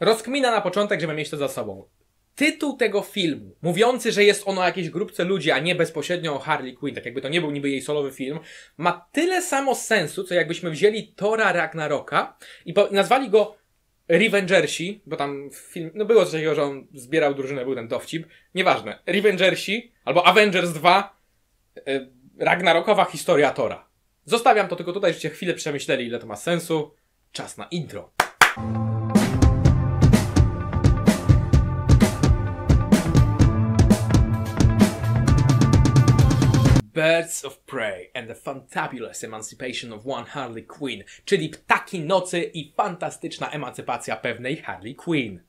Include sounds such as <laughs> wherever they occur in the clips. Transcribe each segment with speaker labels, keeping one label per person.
Speaker 1: Rozkmina na początek, żeby mieć to za sobą. Tytuł tego filmu, mówiący, że jest ono o jakiejś grupce ludzi, a nie bezpośrednio o Harley Quinn, tak jakby to nie był niby jej solowy film, ma tyle samo sensu, co jakbyśmy wzięli Tora Ragnaroka i po- nazwali go Revengersi, bo tam film, no było coś takiego, że on zbierał drużynę, był ten dowcip, nieważne. Revengersi albo Avengers 2, yy, e, Ragnarokowa historia Tora. Zostawiam to tylko tutaj, żebyście chwilę przemyśleli, ile to ma sensu. Czas na intro. Birds of Prey and the Fantabulous Emancipation of One Harley Quinn, czyli Ptaki Nocy i fantastyczna emancypacja pewnej Harley Quinn.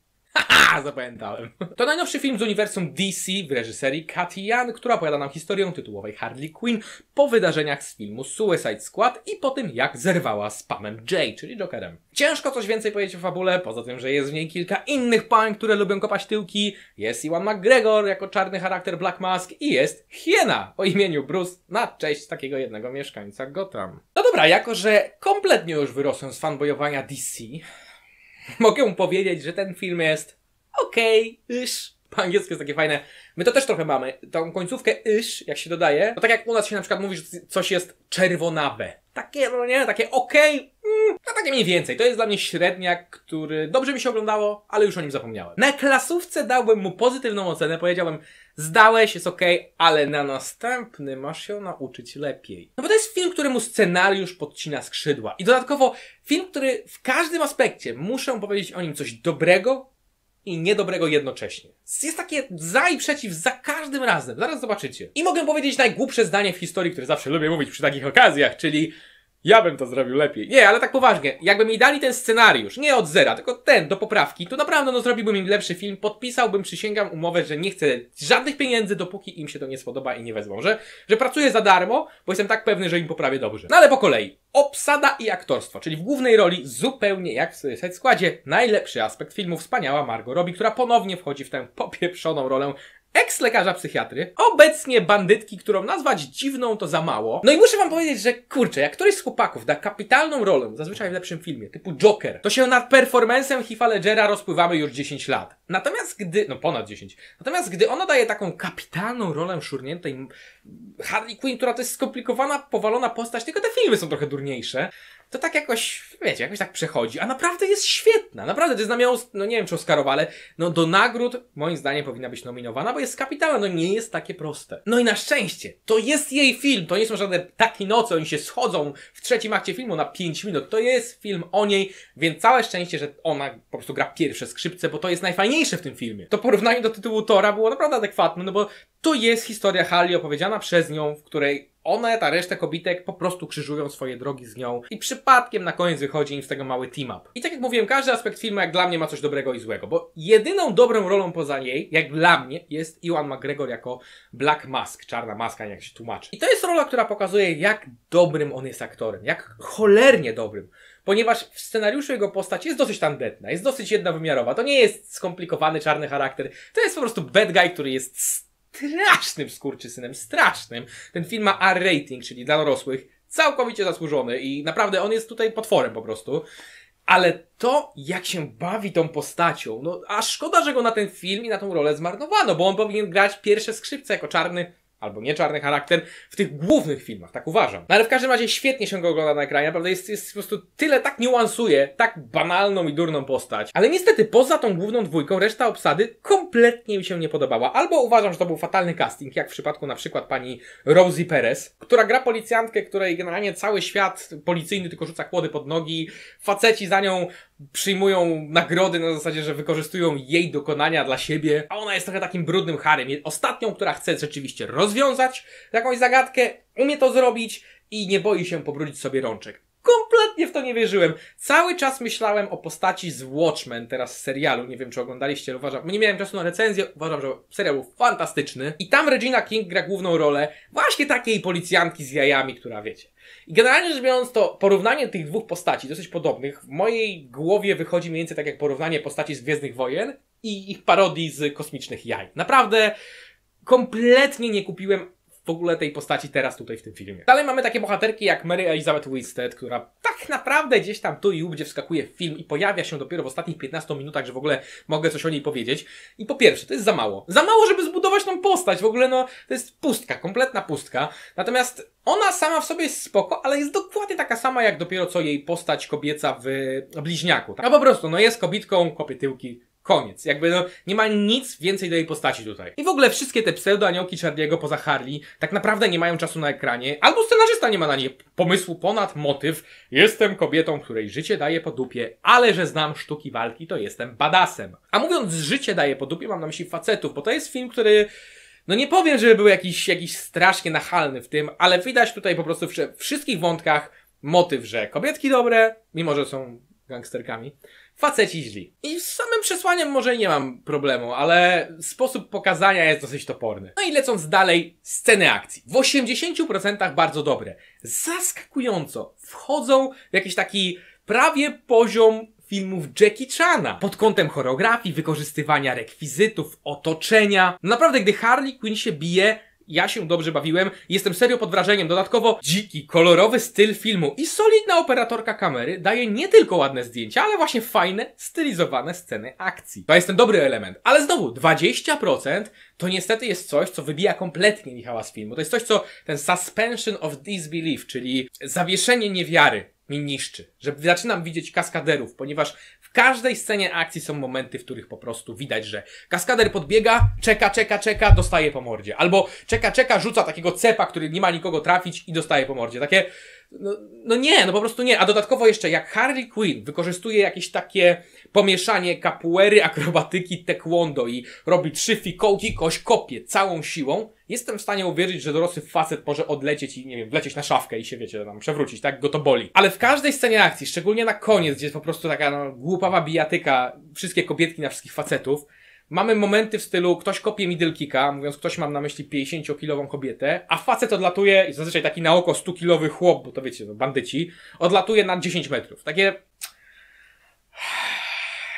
Speaker 1: Ha! Zapamiętałem. <laughs> To najnowszy film z uniwersum DC w reżyserii Katy Jan, która opowiada nam historię tytułowej Harley Quinn po wydarzeniach z filmu Suicide Squad i po tym, jak zerwała z Pamem J, czyli Jokerem. Ciężko coś więcej powiedzieć o fabule, poza tym, że jest w niej kilka innych pań, które lubią kopać tyłki, jest Iwan McGregor jako czarny charakter Black Mask i jest hiena o imieniu Bruce na cześć takiego jednego mieszkańca Gotham. No dobra, jako że kompletnie już wyrosłem z fanbojowania DC, <laughs> mogę powiedzieć, że ten film jest okej, okay, ish. Po angielsku jest takie fajne. My to też trochę mamy. Tą końcówkę ish, jak się dodaje, No tak jak u nas się na przykład mówi, że coś jest czerwonawe. Takie, no nie, takie okej, okay, mm, no takie mniej więcej. To jest dla mnie średnia, który dobrze mi się oglądało, ale już o nim zapomniałem. Na klasówce dałbym mu pozytywną ocenę, powiedziałbym, zdałeś, jest okej, okay, ale na następny masz się nauczyć lepiej. No bo to jest film, któremu scenariusz podcina skrzydła. I dodatkowo film, który w każdym aspekcie muszę powiedzieć o nim coś dobrego, i niedobrego jednocześnie. Jest takie za i przeciw za każdym razem. Zaraz zobaczycie. I mogę powiedzieć najgłupsze zdanie w historii, które zawsze lubię mówić przy takich okazjach, czyli ja bym to zrobił lepiej. Nie, ale tak poważnie, jakby mi dali ten scenariusz, nie od zera, tylko ten do poprawki, to naprawdę no zrobiłbym im lepszy film, podpisałbym, przysięgam umowę, że nie chcę żadnych pieniędzy, dopóki im się to nie spodoba i nie wezmą, że, że pracuję za darmo, bo jestem tak pewny, że im poprawię dobrze. No ale po kolei. Obsada i aktorstwo, czyli w głównej roli, zupełnie jak w Suicide Składzie. najlepszy aspekt filmu, wspaniała Margot Robbie, która ponownie wchodzi w tę popieprzoną rolę ex-lekarza psychiatry, obecnie bandytki, którą nazwać dziwną to za mało. No i muszę wam powiedzieć, że kurczę, jak któryś z chłopaków da kapitalną rolę, no zazwyczaj w lepszym filmie, typu Joker, to się nad performancem Heath'a Ledgera rozpływamy już 10 lat. Natomiast gdy, no ponad 10, natomiast gdy ona daje taką kapitalną rolę szurniętej Harley Quinn, która to jest skomplikowana, powalona postać, tylko te filmy są trochę durniejsze, to tak jakoś, wiecie, jakoś tak przechodzi, a naprawdę jest świetna, naprawdę to jest na miarę, no nie wiem czy Oscarowa, ale no do nagród moim zdaniem powinna być nominowana, bo jest kapitała, no nie jest takie proste. No i na szczęście, to jest jej film, to nie są żadne takie noce, oni się schodzą w trzecim akcie filmu na 5 minut, to jest film o niej, więc całe szczęście, że ona po prostu gra pierwsze skrzypce, bo to jest najfajniejsze w tym filmie. To porównanie do tytułu Tora było naprawdę adekwatne, no bo to jest historia Harley opowiedziana przez nią, w której one, ta reszta kobitek po prostu krzyżują swoje drogi z nią i przypadkiem na koniec wychodzi im z tego mały team-up. I tak jak mówiłem, każdy aspekt filmu jak dla mnie ma coś dobrego i złego, bo jedyną dobrą rolą poza niej, jak dla mnie, jest Iwan McGregor jako Black Mask, czarna maska, jak się tłumaczy. I to jest rola, która pokazuje, jak dobrym on jest aktorem, jak cholernie dobrym ponieważ w scenariuszu jego postać jest dosyć tandetna, jest dosyć jednowymiarowa. To nie jest skomplikowany, czarny charakter. To jest po prostu bad guy, który jest strasznym skurczysynem, strasznym. Ten film ma R rating, czyli dla dorosłych, całkowicie zasłużony i naprawdę on jest tutaj potworem po prostu. Ale to, jak się bawi tą postacią, no a szkoda, że go na ten film i na tą rolę zmarnowano, bo on powinien grać pierwsze skrzypce jako czarny albo nie czarny charakter w tych głównych filmach, tak uważam. No ale w każdym razie świetnie się go ogląda na ekranie, naprawdę jest, jest po prostu tyle, tak niuansuje, tak banalną i durną postać. Ale niestety poza tą główną dwójką reszta obsady kompletnie mi się nie podobała. Albo uważam, że to był fatalny casting, jak w przypadku na przykład pani Rosie Perez, która gra policjantkę, której generalnie cały świat policyjny tylko rzuca kłody pod nogi, faceci za nią przyjmują nagrody na zasadzie, że wykorzystują jej dokonania dla siebie, a ona jest trochę takim brudnym harem, ostatnią, która chce rzeczywiście roz rozwiązać jakąś zagadkę, umie to zrobić i nie boi się pobrudzić sobie rączek. Kompletnie w to nie wierzyłem. Cały czas myślałem o postaci z Watchmen, teraz z serialu. Nie wiem, czy oglądaliście, uważam. Nie miałem czasu na recenzję, uważam, że serial był fantastyczny. I tam Regina King gra główną rolę właśnie takiej policjantki z jajami, która wiecie. I generalnie rzecz biorąc, to porównanie tych dwóch postaci, dosyć podobnych, w mojej głowie wychodzi mniej więcej tak jak porównanie postaci z Gwiezdnych Wojen i ich parodii z kosmicznych jaj. Naprawdę kompletnie nie kupiłem w ogóle tej postaci teraz tutaj w tym filmie. Dalej mamy takie bohaterki jak Mary Elizabeth Winstead, która tak naprawdę gdzieś tam tu i ówdzie wskakuje w film i pojawia się dopiero w ostatnich 15 minutach, że w ogóle mogę coś o niej powiedzieć. I po pierwsze, to jest za mało. Za mało, żeby zbudować tą postać. W ogóle no, to jest pustka, kompletna pustka. Natomiast ona sama w sobie jest spoko, ale jest dokładnie taka sama jak dopiero co jej postać kobieca w Bliźniaku. Tak? No po prostu, no jest kobitką, tyłki, Koniec. Jakby no, nie ma nic więcej do jej postaci tutaj. I w ogóle wszystkie te pseudo-aniołki Charlie'ego poza Harley tak naprawdę nie mają czasu na ekranie, albo scenarzysta nie ma na nie pomysłu ponad motyw jestem kobietą, której życie daje po dupie, ale że znam sztuki walki, to jestem badasem. A mówiąc życie daje po dupie, mam na myśli facetów, bo to jest film, który no nie powiem, żeby był jakiś, jakiś strasznie nachalny w tym, ale widać tutaj po prostu w wszystkich wątkach motyw, że kobietki dobre, mimo że są gangsterkami, faceci źli. I z samym przesłaniem może nie mam problemu, ale sposób pokazania jest dosyć toporny. No i lecąc dalej, sceny akcji. W 80% bardzo dobre. Zaskakująco wchodzą w jakiś taki prawie poziom filmów Jackie Chana pod kątem choreografii, wykorzystywania rekwizytów, otoczenia. No naprawdę, gdy Harley Quinn się bije, ja się dobrze bawiłem, jestem serio pod wrażeniem. Dodatkowo dziki, kolorowy styl filmu i solidna operatorka kamery daje nie tylko ładne zdjęcia, ale właśnie fajne, stylizowane sceny akcji. To jest ten dobry element. Ale znowu, 20% to niestety jest coś, co wybija kompletnie Michała z filmu. To jest coś, co ten suspension of disbelief, czyli zawieszenie niewiary mi niszczy. Że zaczynam widzieć kaskaderów, ponieważ w każdej scenie akcji są momenty, w których po prostu widać, że kaskader podbiega, czeka, czeka, czeka, dostaje po mordzie. Albo czeka, czeka, rzuca takiego cepa, który nie ma nikogo trafić i dostaje po mordzie. Takie no, no, nie, no po prostu nie. A dodatkowo jeszcze, jak Harley Quinn wykorzystuje jakieś takie pomieszanie kapuery, <laughs> akrobatyki, taekwondo i robi trzy fikołki, kogoś kopie całą siłą, jestem w stanie uwierzyć, że dorosły facet może odlecieć i, nie wiem, wlecieć na szafkę i się, wiecie, tam przewrócić, tak? Go to boli. Ale w każdej scenie akcji, szczególnie na koniec, gdzie jest po prostu taka, no, głupawa bijatyka, wszystkie kobietki na wszystkich facetów, Mamy momenty w stylu, ktoś kopie middle mówiąc, ktoś mam na myśli 50-kilową kobietę, a facet odlatuje, zazwyczaj taki na oko 100-kilowy chłop, bo to wiecie, no, bandyci, odlatuje na 10 metrów. Takie...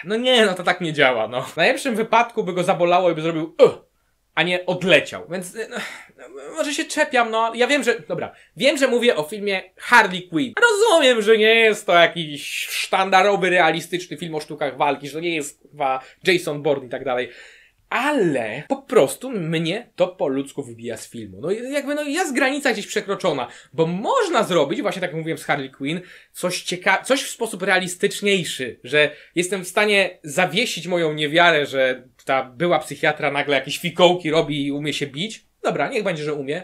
Speaker 1: No nie, no to tak nie działa, no. W najlepszym wypadku by go zabolało i by zrobił... Uh! a nie odleciał. Więc y, no, może się czepiam, no ja wiem, że. Dobra, wiem, że mówię o filmie Harley Quinn. Rozumiem, że nie jest to jakiś sztandarowy, realistyczny film o sztukach walki, że to nie jest chyba Jason Bourne i tak dalej. Ale po prostu mnie to po ludzku wybija z filmu. No jakby no jest granica gdzieś przekroczona, bo można zrobić, właśnie tak jak mówiłem z Harley Quinn, coś cieka coś w sposób realistyczniejszy, że jestem w stanie zawiesić moją niewiarę, że ta była psychiatra nagle jakieś fikołki robi i umie się bić. Dobra, niech będzie, że umie.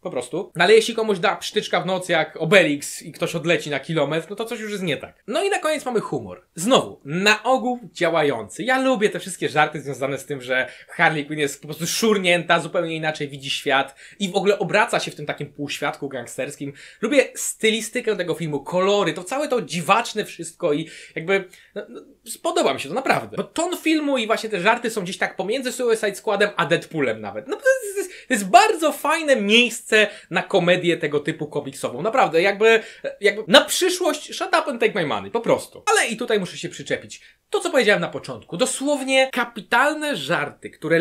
Speaker 1: Po prostu. No ale jeśli komuś da psztyczka w noc jak Obelix i ktoś odleci na kilometr, no to coś już jest nie tak. No i na koniec mamy humor. Znowu, na ogół działający. Ja lubię te wszystkie żarty związane z tym, że Harley Quinn jest po prostu szurnięta, zupełnie inaczej widzi świat i w ogóle obraca się w tym takim półświadku gangsterskim. Lubię stylistykę tego filmu, kolory, to całe to dziwaczne wszystko i jakby no, no, spodoba mi się to naprawdę. Bo ton filmu i właśnie te żarty są gdzieś tak pomiędzy Suicide Squadem a Deadpoolem nawet. No to jest, to jest bardzo fajne miejsce miejsce na komedię tego typu komiksową. Naprawdę, jakby, jakby na przyszłość shut up and take my money, po prostu. Ale i tutaj muszę się przyczepić. To, co powiedziałem na początku, dosłownie kapitalne żarty, które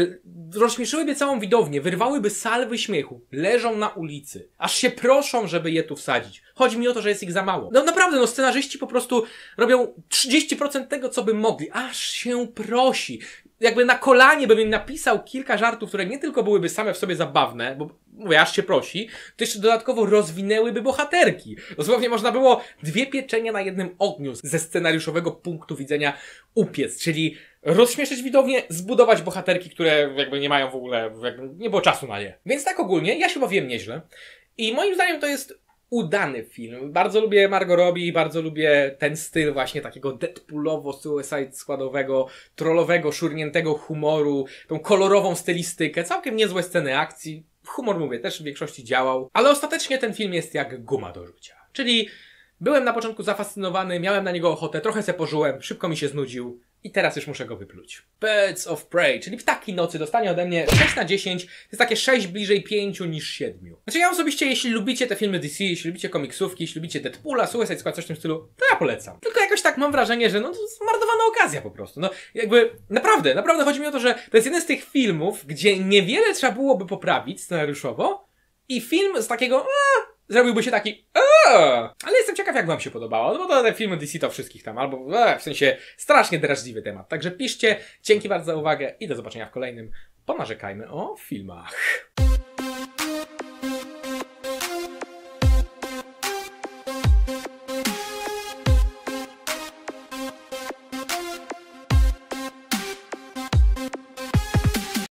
Speaker 1: rozśmieszyłyby całą widownię, wyrwałyby salwy śmiechu, leżą na ulicy, aż się proszą, żeby je tu wsadzić. Chodzi mi o to, że jest ich za mało. No naprawdę, no scenarzyści po prostu robią 30% tego, co by mogli, aż się prosi jakby na kolanie bym im napisał kilka żartów, które nie tylko byłyby same w sobie zabawne, bo mówię, aż się prosi, to jeszcze dodatkowo rozwinęłyby bohaterki. Dosłownie można było dwie pieczenie na jednym ogniu ze scenariuszowego punktu widzenia upiec, czyli rozśmieszyć widownię, zbudować bohaterki, które jakby nie mają w ogóle, jakby nie było czasu na nie. Więc tak ogólnie, ja się bawiłem nieźle. I moim zdaniem to jest udany film. Bardzo lubię Margot Robbie, bardzo lubię ten styl właśnie takiego Deadpoolowo, Suicide składowego, trollowego, szurniętego humoru, tą kolorową stylistykę, całkiem niezłe sceny akcji. Humor, mówię, też w większości działał, ale ostatecznie ten film jest jak guma do rzucia. Czyli byłem na początku zafascynowany, miałem na niego ochotę, trochę se pożyłem, szybko mi się znudził, i teraz już muszę go wypluć. Birds of Prey, czyli Ptaki Nocy dostanie ode mnie 6 na 10. To jest takie 6 bliżej 5 niż 7. Znaczy ja osobiście, jeśli lubicie te filmy DC, jeśli lubicie komiksówki, jeśli lubicie Deadpoola, Suicide Squad, coś w tym stylu, to ja polecam. Tylko jakoś tak mam wrażenie, że no to zmarnowana okazja po prostu. No jakby naprawdę, naprawdę chodzi mi o to, że to jest jeden z tych filmów, gdzie niewiele trzeba byłoby poprawić scenariuszowo i film z takiego... A, zrobiłby się taki Aaah! ale jestem ciekaw jak wam się podobało, no bo te filmy DC to wszystkich tam, albo e, w sensie strasznie drażliwy temat. Także piszcie, dzięki bardzo za uwagę i do zobaczenia w kolejnym Ponarzekajmy o filmach.